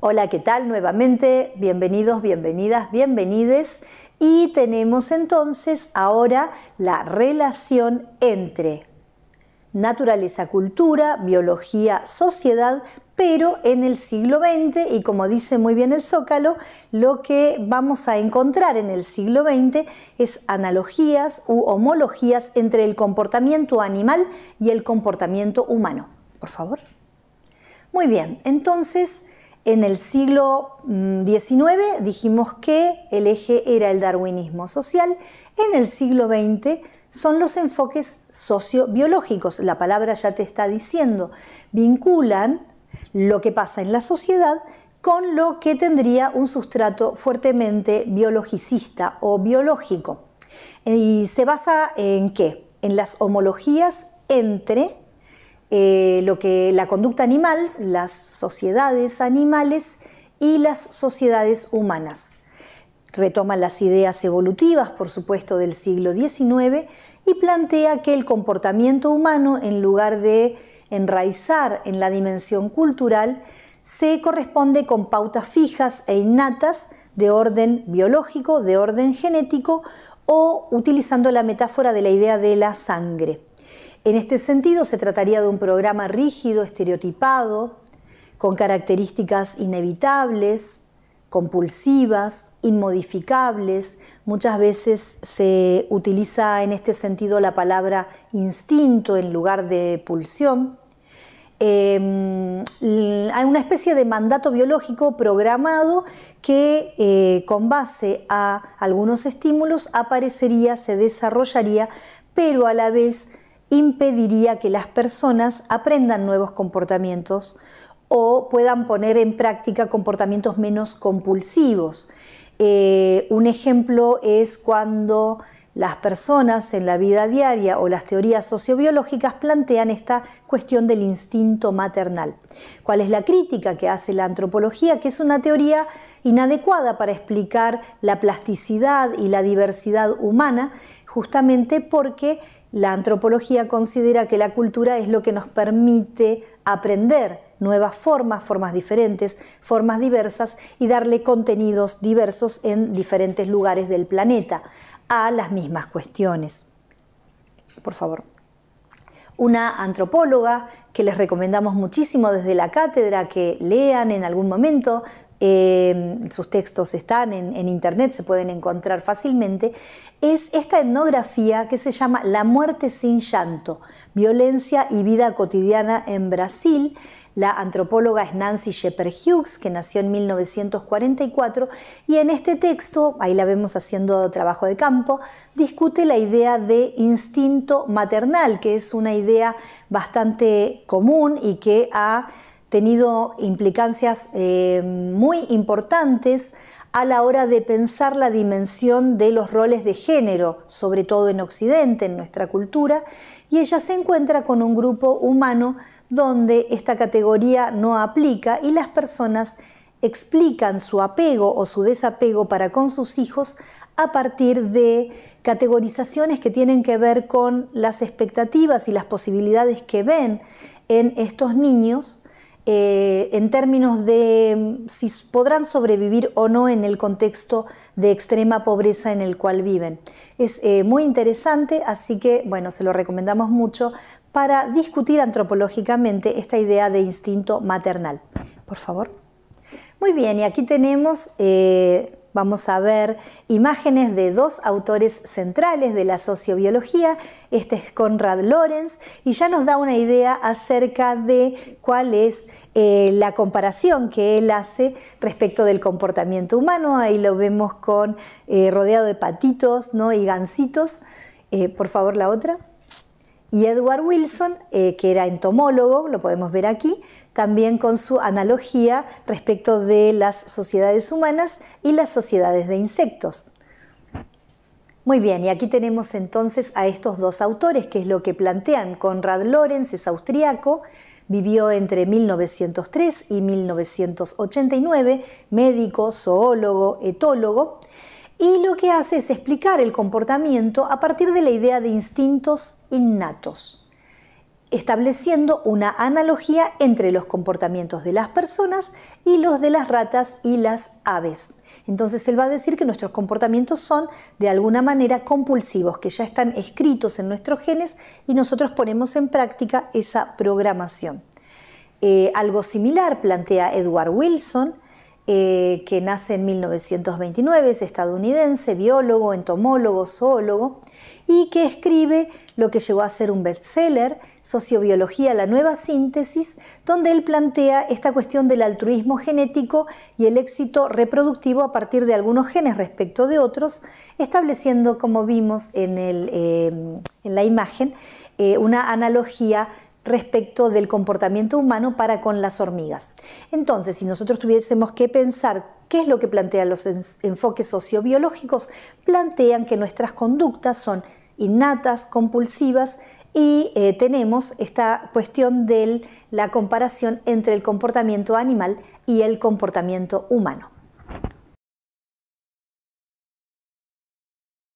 Hola, ¿qué tal? Nuevamente, bienvenidos, bienvenidas, bienvenides. Y tenemos entonces ahora la relación entre naturaleza, cultura, biología, sociedad, pero en el siglo XX, y como dice muy bien el Zócalo, lo que vamos a encontrar en el siglo XX es analogías u homologías entre el comportamiento animal y el comportamiento humano. Por favor. Muy bien, entonces en el siglo XIX mm, dijimos que el eje era el darwinismo social, en el siglo XX son los enfoques sociobiológicos, la palabra ya te está diciendo, vinculan lo que pasa en la sociedad con lo que tendría un sustrato fuertemente biologicista o biológico. ¿Y se basa en qué? En las homologías entre eh, lo que la conducta animal, las sociedades animales y las sociedades humanas. Retoma las ideas evolutivas, por supuesto, del siglo XIX y plantea que el comportamiento humano, en lugar de enraizar en la dimensión cultural, se corresponde con pautas fijas e innatas de orden biológico, de orden genético o utilizando la metáfora de la idea de la sangre. En este sentido, se trataría de un programa rígido, estereotipado, con características inevitables, compulsivas, inmodificables. Muchas veces se utiliza en este sentido la palabra instinto en lugar de pulsión. Em, hay una especie de mandato biológico programado que eh, con base a algunos estímulos aparecería, se desarrollaría, pero a la vez impediría que las personas aprendan nuevos comportamientos o puedan poner en práctica comportamientos menos compulsivos. Eh, un ejemplo es cuando las personas en la vida diaria o las teorías sociobiológicas plantean esta cuestión del instinto maternal. ¿Cuál es la crítica que hace la antropología? Que es una teoría inadecuada para explicar la plasticidad y la diversidad humana, justamente porque la antropología considera que la cultura es lo que nos permite aprender nuevas formas, formas diferentes, formas diversas y darle contenidos diversos en diferentes lugares del planeta a las mismas cuestiones. Por favor. Una antropóloga que les recomendamos muchísimo desde la cátedra que lean en algún momento, eh, sus textos están en, internet, se pueden encontrar fácilmente, es esta etnografía que se llama La muerte sin llanto, violencia y vida cotidiana en Brasil, la antropóloga es Nancy Shepherd Hughes, que nació en 1944, y en este texto, ahí la vemos haciendo trabajo de campo, discute la idea de instinto maternal, que es una idea bastante común y que ha tenido implicancias eh, muy importantes a la hora de pensar la dimensión de los roles de género, sobre todo en Occidente, en nuestra cultura, y ella se encuentra con un grupo humano donde esta categoría no aplica y las personas explican su apego o su desapego para con sus hijos a partir de categorizaciones que tienen que ver con las expectativas y las posibilidades que ven en estos niños eh, en términos de si podrán sobrevivir o no en el contexto de extrema pobreza en el cual viven. Es eh, muy interesante, así que bueno, se lo recomendamos mucho para discutir antropológicamente esta idea de instinto maternal. Por favor. Muy bien, y aquí tenemos, eh, vamos a ver, imágenes de dos autores centrales de la sociobiología. Este es Conrad Lorenz y ya nos da una idea acerca de cuál es eh, la comparación que él hace respecto del comportamiento humano. Ahí lo vemos con eh, rodeado de patitos ¿no? y gansitos. por favor, la otra. Y Edward Wilson, eh, que era entomólogo, lo podemos ver aquí, también con su analogía respecto de las sociedades humanas y las sociedades de insectos. Muy bien, y aquí tenemos entonces a estos dos autores, que es lo que plantean. Conrad Lorenz es austriaco, vivió entre 1903 y 1989, médico, zoólogo, etólogo y lo que hace es explicar el comportamiento a partir de la idea de instintos innatos, estableciendo una analogía entre los comportamientos de las personas y los de las ratas y las aves. Entonces él va a decir que nuestros comportamientos son de alguna manera compulsivos, que ya están escritos en nuestros genes y nosotros ponemos en práctica esa programación. Eh, algo similar plantea Edward Wilson, eh, que nace en 1929, es estadounidense, biólogo, entomólogo, zoólogo, y que escribe lo que llegó a ser un bestseller, Sociobiología, la nueva síntesis, donde él plantea esta cuestión del altruismo genético y el éxito reproductivo a partir de algunos genes respecto de otros, estableciendo, como vimos en, eh, la imagen, eh, una analogía respecto del comportamiento humano para con las hormigas. Entonces, si nosotros tuviésemos que pensar qué es lo que plantean los enfoques sociobiológicos, plantean que nuestras conductas son innatas, compulsivas, y eh, tenemos esta cuestión de la comparación entre el comportamiento animal y el comportamiento humano.